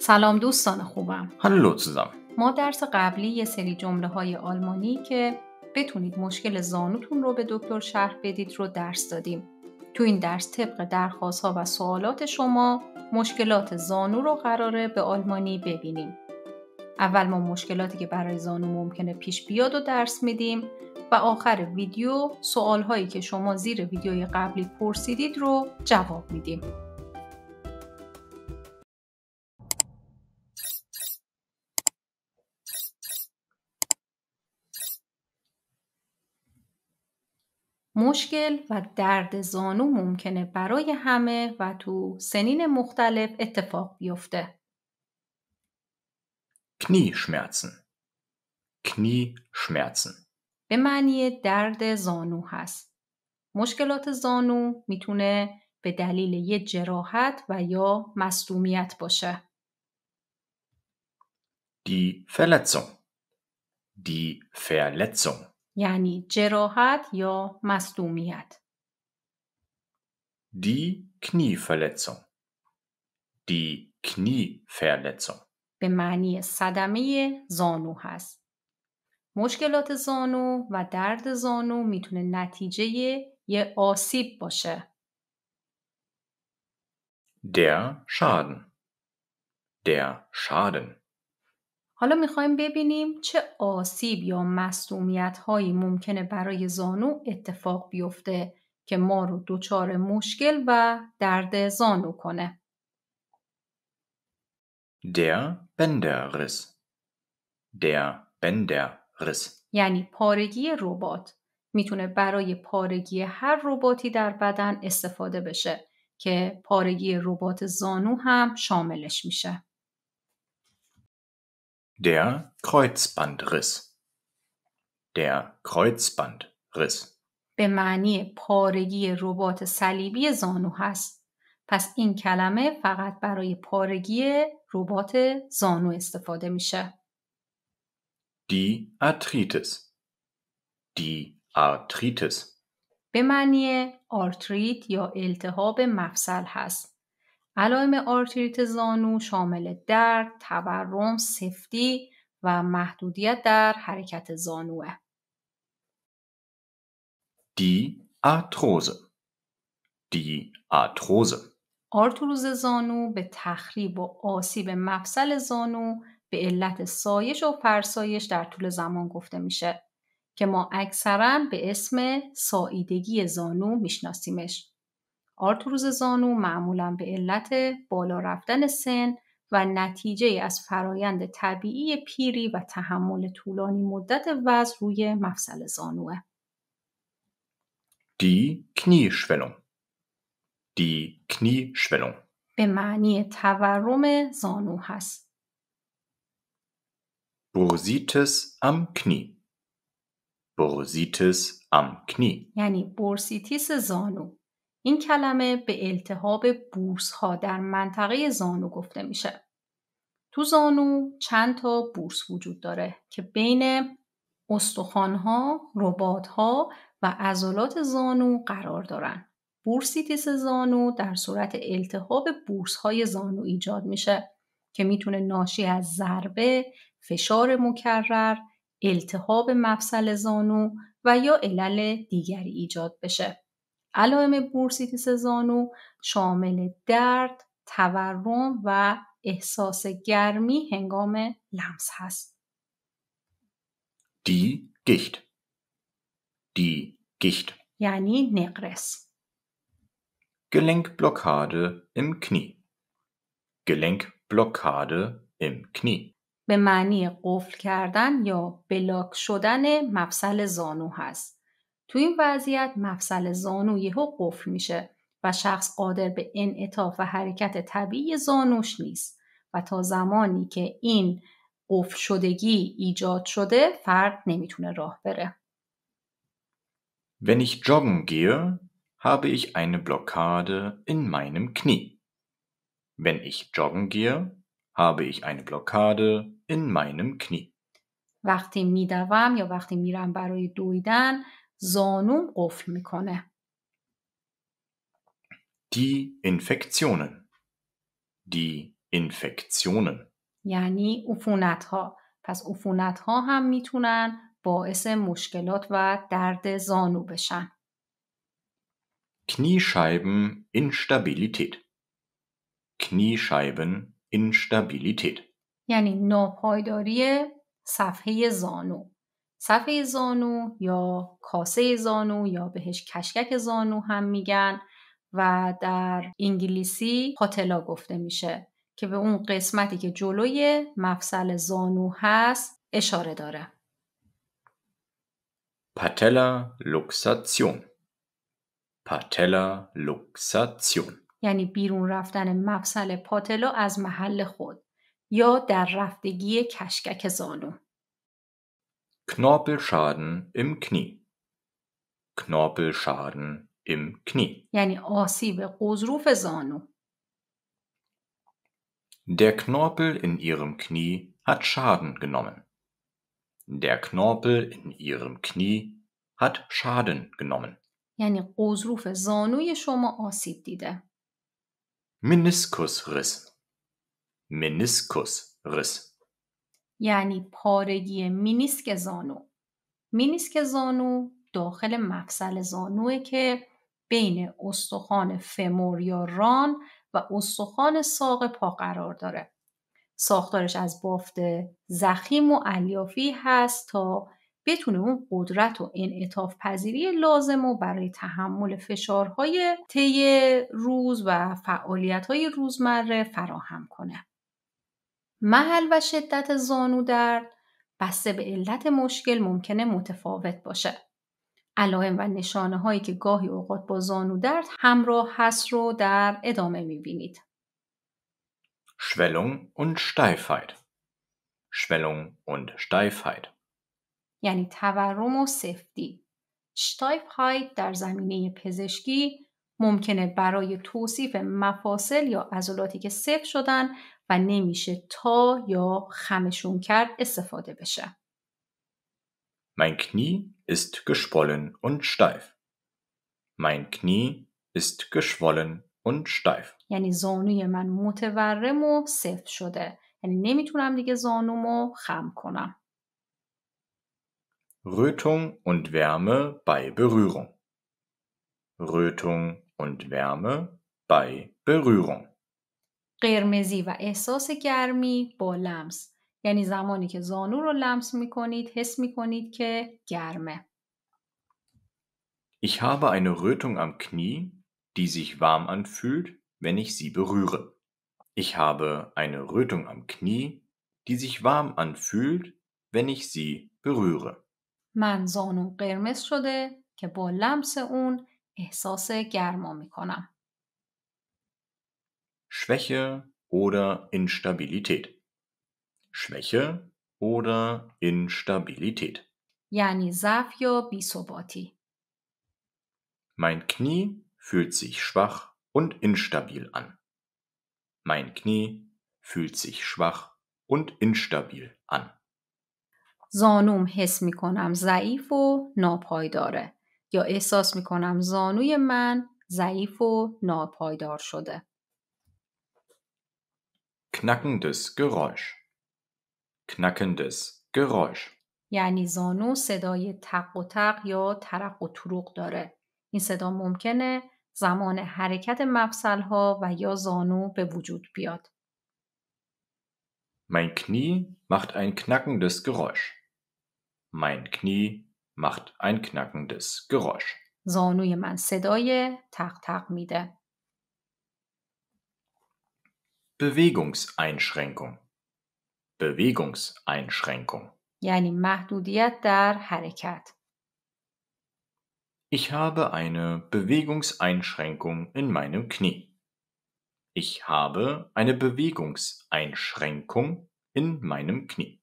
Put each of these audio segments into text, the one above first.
سلام دوستان خوبم هلو لطزم. ما درس قبلی یه سری جمله های آلمانی که بتونید مشکل زانوتون رو به دکتر شرح بدید رو درس دادیم تو این درس طبق درخواست ها و سوالات شما مشکلات زانو رو قراره به آلمانی ببینیم اول ما مشکلاتی که برای زانو ممکنه پیش بیاد و درس میدیم و آخر ویدیو سوال هایی که شما زیر ویدیوی قبلی پرسیدید رو جواب میدیم مشکل و درد زانو ممکنه برای همه و تو سنین مختلف اتفاق بیفته. کنی Knieschmerzen به معنی درد زانو هست. مشکلات زانو میتونه به دلیل یه جراحت و یا مصدومیت باشه. دی Verletzung دی Verletzung یعنی جراحت یا مصدومیت. Die دی کنی Knieverletzung. به معنی صدمه زانو هست. مشکلات زانو و درد زانو میتونه نتیجه یه آسیب باشه. در شادن در شادن حالا میخوایم ببینیم چه آسیب یا مصومیت هایی ممکنه برای زانو اتفاق بیفته که ما رو دچار مشکل و درد زانو کنه. Der Bänderriss. Der Bänderriss. یعنی پارگی ربات میتونه برای پارگی هر رباتی در بدن استفاده بشه که پارگی ربات زانو هم شاملش میشه. Der Kreuzbandriss. Der Kreuzbandriss. به معنی پارگی ربات صلیبی زانو هست. پس این کلمه فقط برای پارگی ربات زانو استفاده میشه. دی Arthritis. دی Arthritis. به معنی آرتریت یا التهاب مفصل هست. علائم آرتریت زانو شامل درد، تورم، سفتی و محدودیت در حرکت زانوه. دی آتروزه دی آرتروز زانو به تخریب و آسیب مفصل زانو به علت سایش و فرسایش در طول زمان گفته میشه که ما اکثرا به اسم ساییدگی زانو میشناسیمش. آرتروز زانو معمولا به علت بالا رفتن سن و نتیجه از فرایند طبیعی پیری و تحمل طولانی مدت وزن روی مفصل زانوه. Die دی کنی Knieschwellung. به معنی تورم زانو هست. Bursitis ام کنی Bursitis ام کنی یعنی بورسیتیس زانو. این کلمه به التهاب ها در منطقه زانو گفته میشه. تو زانو چند تا بورس وجود داره که بین ربات ها و عضلات زانو قرار دارن. بورسیتیس زانو در صورت التهاب های زانو ایجاد میشه که میتونه ناشی از ضربه، فشار مکرر، التهاب مفصل زانو و یا علل دیگری ایجاد بشه. علائم بورسیتیس زانو شامل درد، تورم و احساس گرمی هنگام لمس هست. دی گیشت دی گیشت یعنی نقرس. ام کنی. گلنگ بلوکاده ام کنی. به معنی قفل کردن یا بلاک شدن مفصل زانو هست. تو این وضعیت مفصل زانو یهو قفل میشه و شخص قادر به انعطاف و حرکت طبیعی زانوش نیست و تا زمانی که این قفل شدگی ایجاد شده فرد نمیتونه راه بره. Wenn ich joggen gehe, habe ich eine Blockade in meinem Knie. Wenn ich joggen gehe, habe ich eine Blockade in meinem Knie. وقتی میدوم یا وقتی میرم برای دویدن زانو قفل میکنه. دی انفکسیونن دی انفکسیونن یعنی افونت ها پس عفونت ها هم میتونن باعث مشکلات و درد زانو بشن. کنی instabilität اینشتابیلیت. کنی یعنی ناپایداری صفحه زانو. صفحه زانو یا کاسه زانو یا بهش کشکک زانو هم میگن و در انگلیسی پاتلا گفته میشه که به اون قسمتی که جلوی مفصل زانو هست اشاره داره. پاتلا لوکساتیون پاتلا لوکساتیون یعنی بیرون رفتن مفصل پاتلا از محل خود یا در رفتگی کشکک زانو. Knorpelschaden im Knie. Knorpelschaden im Knie. یعنی آسیب غضروف زانو. Der Knorpel in ihrem Knie hat Schaden genommen. Der Knorpel in ihrem Knie hat Schaden genommen. یعنی غضروف زانوی شما آسیب دیده. Meniskusriss. Meniskusriss. یعنی پارگی مینیسک زانو مینیسک زانو داخل مفصل زانوه که بین استخوان فمور یا ران و استخوان ساق پا قرار داره ساختارش از بافت زخیم و الیافی هست تا بتونه اون قدرت و اطاف پذیری لازم و برای تحمل فشارهای طی روز و فعالیتهای روزمره فراهم کنه. محل و شدت زانو درد بسته به علت مشکل ممکنه متفاوت باشه. علائم و نشانه هایی که گاهی اوقات با زانو درد همراه هست رو در ادامه میبینید. Schwellung und Steifheit. Schwellung und Steifheit. یعنی تورم و سفتی. Steifheit در زمینه پزشکی ممکنه برای توصیف مفاصل یا عضلاتی که سفت شدن و نمیشه تا یا خمشون کرد استفاده بشه. Mein Knie ist geschwollen und steif. Mein Knie ist geschwollen und steif. یعنی زانوی من متورم و سفت شده. یعنی نمیتونم دیگه زانومو خم کنم. Rötung und Wärme bei Berührung. Rötung und Wärme bei Berührung. قرمزی و احساس گرمی با لمس یعنی زمانی که زانو رو لمس میکنید حس میکنید که گرمه Ich habe eine Rötung am Knie, die sich warm anfühlt, wenn ich sie berühre. Ich habe eine Rötung am Knie, die sich warm anfühlt, wenn ich sie berühre. من زانو قرمز شده که با لمس اون احساس گرما میکنم. Schwäche oder Instabilität. Schwäche oder Instabilität. Yani zafio bisoboti. Mein Knie fühlt sich schwach und instabil an. Mein Knie fühlt sich schwach und instabil an. زانوم حس می کنم ضعیف و ناپایداره یا احساس می کنم زانوی من ضعیف و knackendes Geräusch. knackendes Geräusch. یعنی زانو صدای تق و تق یا ترق و تروق داره. این صدا ممکنه زمان حرکت مفصل ها و یا زانو به وجود بیاد. Mein Knie macht ein knackendes Geräusch. Mein Knie macht ein knackendes Geräusch. زانوی من صدای تق تق میده. Bewegungseinschränkung. Bewegungseinschränkung. یعنی محدودیت در حرکت. Ich habe eine Bewegungseinschränkung in meinem Knie. Ich habe eine Bewegungseinschränkung in meinem Knie.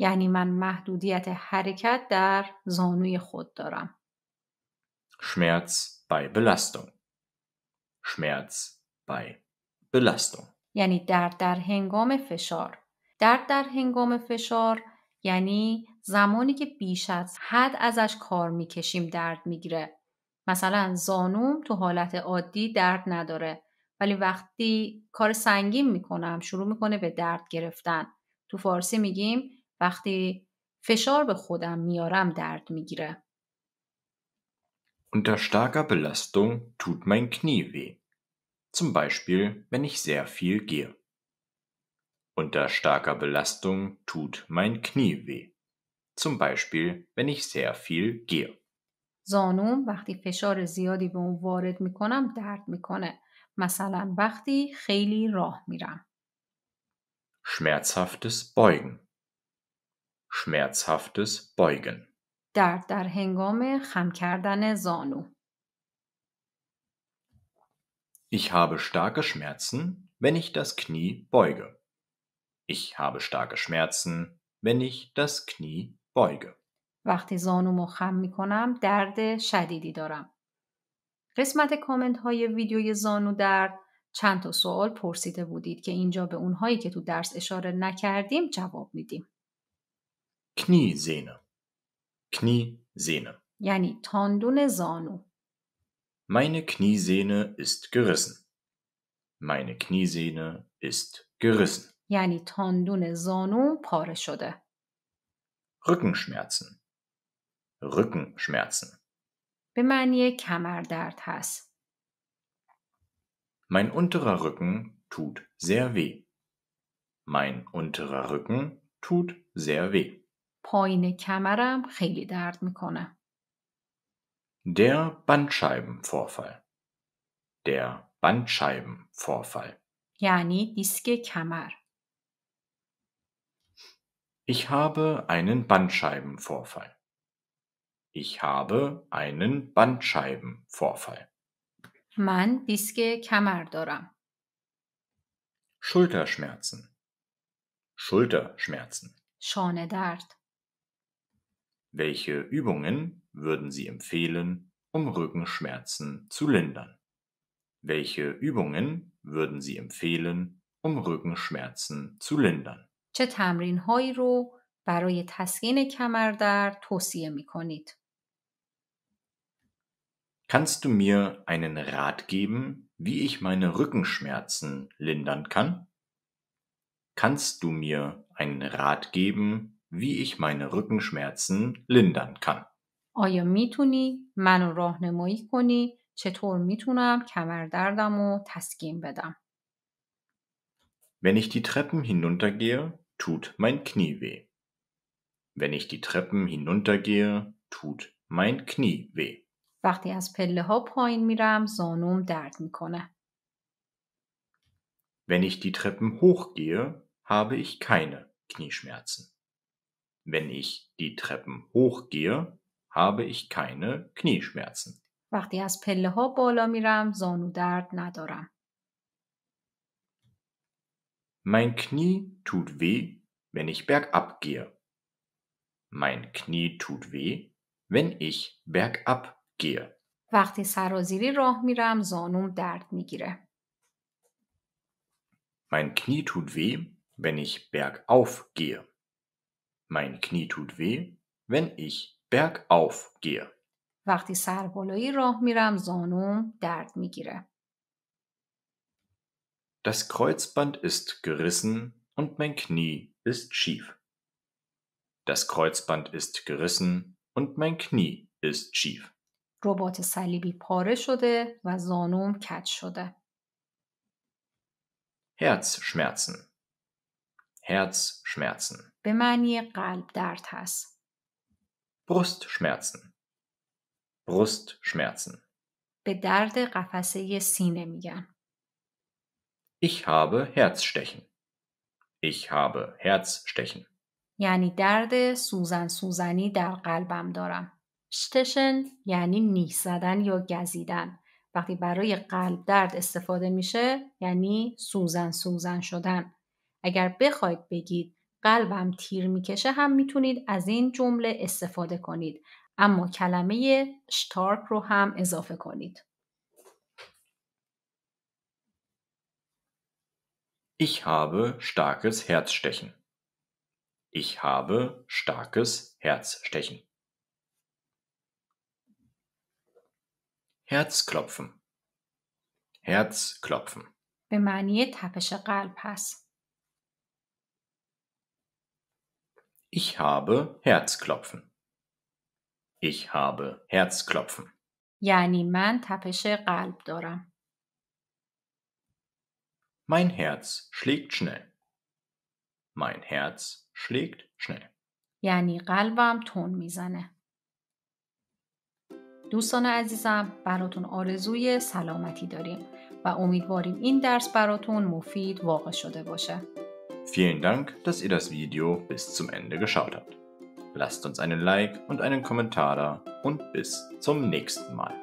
یعنی من محدودیت حرکت در زانوی خود دارم. Schmerz bei Belastung. Schmerz bei Belastung. یعنی درد در هنگام فشار درد در هنگام فشار یعنی زمانی که بیش از حد ازش کار میکشیم درد میگیره مثلا زانوم تو حالت عادی درد نداره ولی وقتی کار سنگین میکنم شروع میکنه به درد گرفتن تو فارسی میگیم وقتی فشار به خودم میارم درد میگیره Unter starker Belastung tut mein Knie weh. zum Beispiel wenn ich sehr viel gehe. Unter starker Belastung tut mein Knie weh, zum Beispiel wenn ich sehr viel gehe. زانوم وقتی فشار زیادی به اون وارد میکنم درد میکنه. مثلا وقتی خیلی راه میرم. Schmerzhaftes Beugen. Schmerzhaftes Beugen. درد در هنگام خم کردن زانو. Ich habe starke Schmerzen, wenn ich das Knie beuge. Ich habe starke Schmerzen, wenn ich das Knie beuge. وقتی زانومو خم میکنم درد شدیدی دارم. قسمت کامنت های ویدیوی زانو درد چند تا سوال پرسیده بودید که اینجا به اونهایی که تو درس اشاره نکردیم جواب میدیم. کنی زینه. کنی زینه. یعنی تاندون زانو. Meine Kniesehne ist gerissen. Meine Kniesehne ist gerissen. یعنی تاندون زانو پاره شده. Rückenschmerzen. Rückenschmerzen. به معنی کمردرد هست. Mein unterer Rücken tut sehr weh. Mein unterer Rücken tut sehr weh. پایین کمرم خیلی درد میکنه. Der Bandscheibenvorfall. Der Bandscheibenvorfall. یعنی دیسک کمر. Ich habe einen Bandscheibenvorfall. Ich habe einen Bandscheibenvorfall. من دیسک کمر دارم. Schulterschmerzen. Schulterschmerzen. Schone dart. Welche Übungen würden Sie empfehlen, um Rückenschmerzen zu lindern? Welche Übungen würden Sie empfehlen, um Rückenschmerzen zu lindern? چه تمرین هایی رو برای تسکین کمردرد توصیه می کنید؟ Kannst du mir einen Rat geben, wie ich meine Rückenschmerzen lindern kann? Kannst du mir einen Rat geben, wie ich meine Rückenschmerzen lindern kann. آیا میتونی منو راهنمایی کنی چطور میتونم کمردردم و تسکین بدم؟ Wenn ich die Treppen hinuntergehe, tut mein Knie weh. Wenn ich die Treppen hinuntergehe, tut mein Knie weh. وقتی از پله ها پایین میرم زانوم درد میکنه. Wenn ich die Treppen hochgehe, habe ich keine Knieschmerzen. Wenn ich die Treppen hochgehe, habe ich keine Knieschmerzen. Mein Knie tut weh, wenn ich bergab gehe. Mein Knie tut weh, wenn ich bergab gehe. وقتی سرازیری راه میرم زانوم درد میگیره. Mein Knie tut weh, wenn ich bergauf gehe. Mein Knie tut weh, wenn ich bergauf gehe. وقتی سر بالایی راه میرم زانوم درد میگیره. Das Kreuzband ist gerissen und mein Knie ist schief. Das Kreuzband ist gerissen und mein Knie ist schief. ربات صلیبی پاره شده و زانوم کج شده. Herzschmerzen. Herzschmerzen. به معنی قلب درد هست. Brustschmerzen. Brustschmerzen. به درد قفسه سینه میگن. Ich habe Herzstechen. Ich habe Herzstechen. یعنی درد سوزن سوزنی در قلبم دارم. Stechen یعنی نیش زدن یا گزیدن. وقتی برای قلب درد استفاده میشه یعنی سوزن سوزن شدن. اگر بخواید بگید قلبم تیر میکشه هم میتونید از این جمله استفاده کنید اما کلمه شتارک رو هم اضافه کنید. Ich habe starkes Herzstechen. Ich habe starkes Herzstechen. Herzklopfen. Herzklopfen. به معنی تپش قلب هست. Ich habe Herzklopfen. Ich habe Herzklopfen. یعنی من تپش قلب دارم. Mein Herz schlägt schnell. Mein Herz schlägt schnell. یعنی قلبم تون میزنه. دوستان عزیزم براتون آرزوی سلامتی داریم و امیدواریم این درس براتون مفید واقع شده باشه. Vielen Dank, dass ihr das Video bis zum Ende geschaut habt. Lasst uns einen Like und einen Kommentar da und bis zum nächsten Mal.